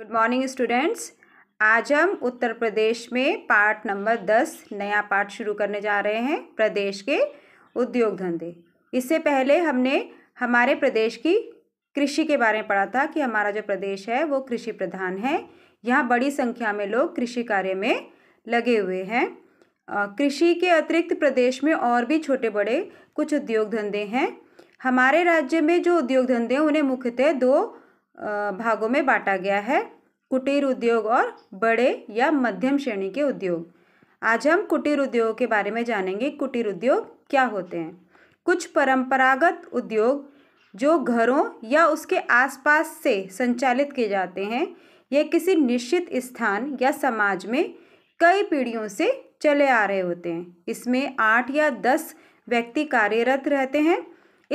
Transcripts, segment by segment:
good morning students आज हम उत्तर प्रदेश में पार्ट नंबर दस नया पार्ट शुरू करने जा रहे हैं प्रदेश के उद्योग धंधे इससे पहले हमने हमारे प्रदेश की कृषि के बारे में पढ़ा था कि हमारा जो प्रदेश है वो कृषि प्रधान है यहाँ बड़ी संख्या में लोग कृषि कार्य में लगे हुए हैं कृषि के अतिरिक्त प्रदेश में और भी छोटे बड़े कुछ उद्योग धंधे हैं हमारे राज्य में जो उद्योग धंधे हैं उन्हें मुख्यतः दो भागों में बांटा गया है कुटीर उद्योग और बड़े या मध्यम श्रेणी के उद्योग आज हम कुटीर उद्योग के बारे में जानेंगे कुटीर उद्योग क्या होते हैं कुछ परंपरागत उद्योग जो घरों या उसके आसपास से संचालित किए जाते हैं यह किसी निश्चित स्थान या समाज में कई पीढ़ियों से चले आ रहे होते हैं इसमें आठ या दस व्यक्ति कार्यरत रहते हैं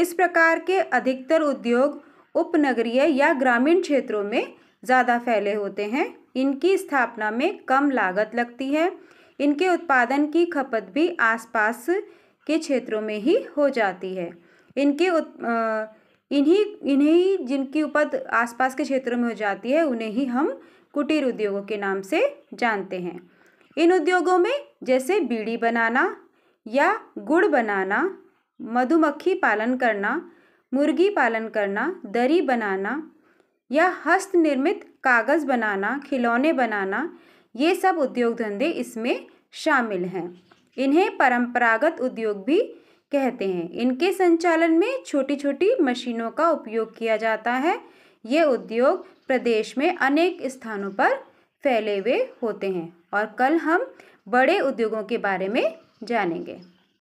इस प्रकार के अधिकतर उद्योग उपनगरीय या ग्रामीण क्षेत्रों में ज़्यादा फैले होते हैं इनकी स्थापना में कम लागत लगती है इनके उत्पादन की खपत भी आसपास के क्षेत्रों में ही हो जाती है इनके उत, आ, इन्हीं इन्हीं जिनकी उपज आसपास के क्षेत्रों में हो जाती है उन्हें ही हम कुटीर उद्योगों के नाम से जानते हैं इन उद्योगों में जैसे बीड़ी बनाना या गुड़ बनाना मधुमक्खी पालन करना मुर्गी पालन करना दरी बनाना या हस्त निर्मित कागज़ बनाना खिलौने बनाना ये सब उद्योग धंधे इसमें शामिल हैं इन्हें परंपरागत उद्योग भी कहते हैं इनके संचालन में छोटी छोटी मशीनों का उपयोग किया जाता है ये उद्योग प्रदेश में अनेक स्थानों पर फैले हुए होते हैं और कल हम बड़े उद्योगों के बारे में जानेंगे